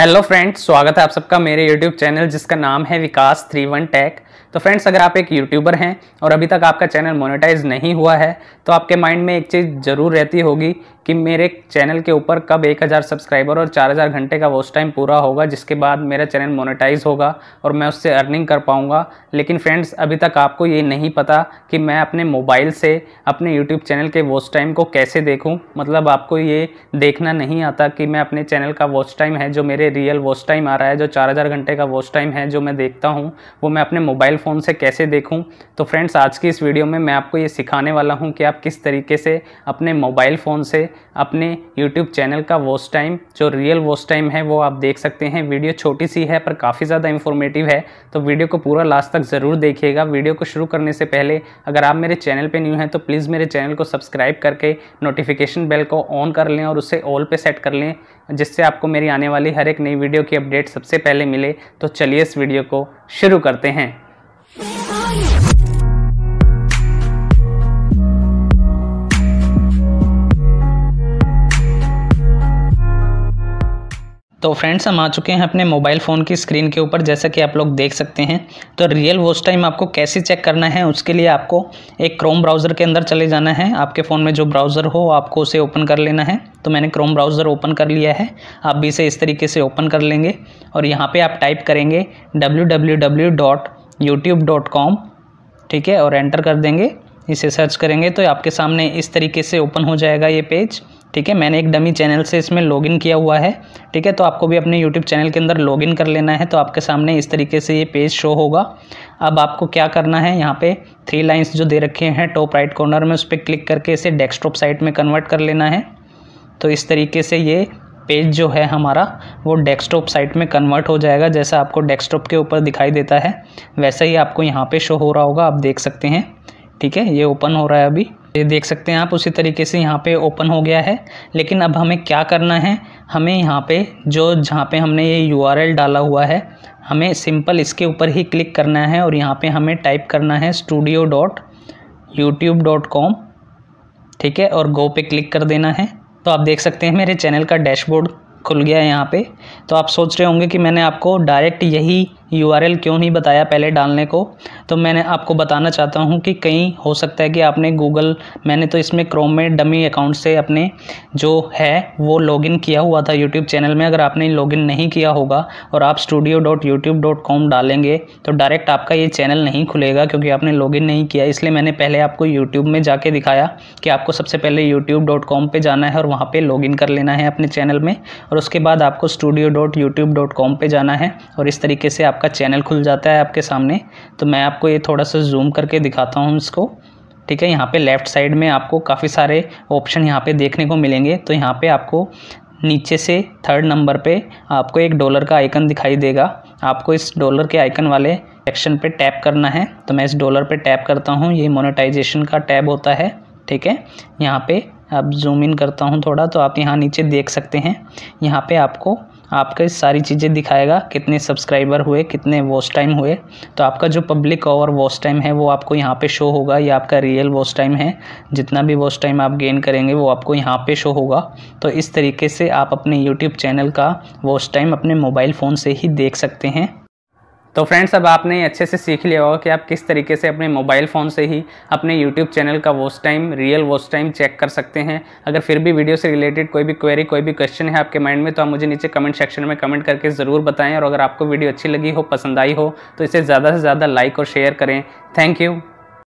hello friends स्वागत है आप सबका मेरे यूट्यूब चैनल जिसका नाम है विकास थ्री वन टैक तो फ्रेंड्स अगर आप एक यूट्यूबर हैं और अभी तक आपका चैनल मोनेटाइज नहीं हुआ है तो आपके माइंड में एक चीज़ ज़रूर रहती होगी कि मेरे चैनल के ऊपर कब 1000 सब्सक्राइबर और 4000 घंटे का वॉच टाइम पूरा होगा जिसके बाद मेरा चैनल मोनेटाइज होगा और मैं उससे अर्निंग कर पाऊँगा लेकिन फ्रेंड्स अभी तक आपको ये नहीं पता कि मैं अपने मोबाइल से अपने यूट्यूब चैनल के वॉच टाइम को कैसे देखूँ मतलब आपको ये देखना नहीं आता कि मैं अपने चैनल का वॉच टाइम है जो मेरे रियल वॉच टाइम आ रहा है जो 4000 घंटे का वॉच टाइम है जो मैं देखता हूँ वो मैं अपने मोबाइल फ़ोन से कैसे देखूँ तो फ्रेंड्स आज की इस वीडियो में मैं आपको ये सिखाने वाला हूँ कि आप किस तरीके से अपने मोबाइल फ़ोन से अपने यूट्यूब चैनल का वॉच टाइम जो रियल वॉच टाइम है वो आप देख सकते हैं वीडियो छोटी सी है पर काफ़ी ज़्यादा इन्फॉर्मेटिव है तो वीडियो को पूरा लास्ट तक ज़रूर देखिएगा वीडियो को शुरू करने से पहले अगर आप मेरे चैनल पर न्यू हैं तो प्लीज़ मेरे चैनल को सब्सक्राइब करके नोटिफिकेशन बेल को ऑन कर लें और उसे ऑल पे सेट कर लें जिससे आपको मेरी आने वाली हर एक नई वीडियो की अपडेट सबसे पहले मिले तो चलिए इस वीडियो को शुरू करते हैं तो फ्रेंड्स हम आ चुके हैं अपने मोबाइल फ़ोन की स्क्रीन के ऊपर जैसा कि आप लोग देख सकते हैं तो रियल वॉच टाइम आपको कैसे चेक करना है उसके लिए आपको एक क्रोम ब्राउज़र के अंदर चले जाना है आपके फ़ोन में जो ब्राउज़र हो आपको उसे ओपन कर लेना है तो मैंने क्रोम ब्राउज़र ओपन कर लिया है आप भी इसे इस तरीके से ओपन कर लेंगे और यहाँ पर आप टाइप करेंगे डब्ल्यू ठीक है और एंटर कर देंगे इसे सर्च करेंगे तो आपके सामने इस तरीके से ओपन हो जाएगा ये पेज ठीक है मैंने एक डमी चैनल से इसमें लॉगिन किया हुआ है ठीक है तो आपको भी अपने यूट्यूब चैनल के अंदर लॉगिन कर लेना है तो आपके सामने इस तरीके से ये पेज शो होगा अब आपको क्या करना है यहाँ पे थ्री लाइंस जो दे रखे हैं टॉप राइट कॉर्नर में उस पर क्लिक करके इसे डेस्कटॉप साइट में कन्वर्ट कर लेना है तो इस तरीके से ये पेज जो है हमारा वो डेस्कटॉप साइट में कन्वर्ट हो जाएगा जैसा आपको डेस्कटॉप के ऊपर दिखाई देता है वैसा ही आपको यहाँ पर शो हो रहा होगा आप देख सकते हैं ठीक है ये ओपन हो रहा है अभी ये देख सकते हैं आप उसी तरीके से यहाँ पे ओपन हो गया है लेकिन अब हमें क्या करना है हमें यहाँ पे जो जहाँ पे हमने ये यू डाला हुआ है हमें सिंपल इसके ऊपर ही क्लिक करना है और यहाँ पे हमें टाइप करना है studio dot YouTube dot com ठीक है और गो पे क्लिक कर देना है तो आप देख सकते हैं मेरे चैनल का डैशबोर्ड खुल गया है यहाँ पे तो आप सोच रहे होंगे कि मैंने आपको डायरेक्ट यही यूआरएल क्यों नहीं बताया पहले डालने को तो मैंने आपको बताना चाहता हूँ कि कहीं हो सकता है कि आपने गूगल मैंने तो इसमें क्रोम में डमी अकाउंट से अपने जो है वो लॉगिन किया हुआ था यूट्यूब चैनल में अगर आपने लॉगिन नहीं किया होगा और आप studio dot YouTube dot com डालेंगे तो डायरेक्ट आपका ये चैनल नहीं खुलेगा क्योंकि आपने लॉगिन नहीं किया इसलिए मैंने पहले आपको यूट्यूब में जाके दिखाया कि आपको सबसे पहले यूट्यूब डॉट कॉम पर जाना है और वहाँ पर लॉगिन कर लेना है अपने चैनल में और उसके बाद आपको studio dot YouTube dot com पर जाना है और इस तरीके से आप आपका चैनल खुल जाता है आपके सामने तो मैं आपको ये थोड़ा सा जूम करके दिखाता हूँ इसको ठीक है यहाँ पे लेफ़्ट साइड में आपको काफ़ी सारे ऑप्शन यहाँ पे देखने को मिलेंगे तो यहाँ पे आपको नीचे से थर्ड नंबर पे आपको एक डॉलर का आइकन दिखाई देगा आपको इस डॉलर के आइकन वाले सेक्शन पे टैप करना है तो मैं इस डॉलर पे टैप करता हूँ ये मोनेटाइजेशन का टैब होता है ठीक है यहाँ पे आप जूम इन करता हूँ थोड़ा तो आप यहाँ नीचे देख सकते हैं यहाँ पर आपको आपके सारी चीज़ें दिखाएगा कितने सब्सक्राइबर हुए कितने वॉच टाइम हुए तो आपका जो पब्लिक और वॉच टाइम है वो आपको यहाँ पे शो होगा या आपका रियल वॉच टाइम है जितना भी वॉच टाइम आप गेन करेंगे वो आपको यहाँ पे शो होगा तो इस तरीके से आप अपने यूट्यूब चैनल का वॉच टाइम अपने मोबाइल फ़ोन से ही देख सकते हैं तो फ्रेंड्स अब आपने अच्छे से सीख लिया होगा कि आप किस तरीके से अपने मोबाइल फ़ोन से ही अपने यूट्यूब चैनल का watch time real watch time check कर सकते हैं अगर फिर भी वीडियो से रिलेटेड कोई भी क्वेरी कोई भी क्वेश्चन है आपके माइंड में तो आप मुझे नीचे कमेंट सेक्शन में कमेंट करके ज़रूर बताएं और अगर आपको वीडियो अच्छी लगी हो पसंद आई हो तो इसे ज़्यादा से ज़्यादा लाइक और शेयर करें थैंक यू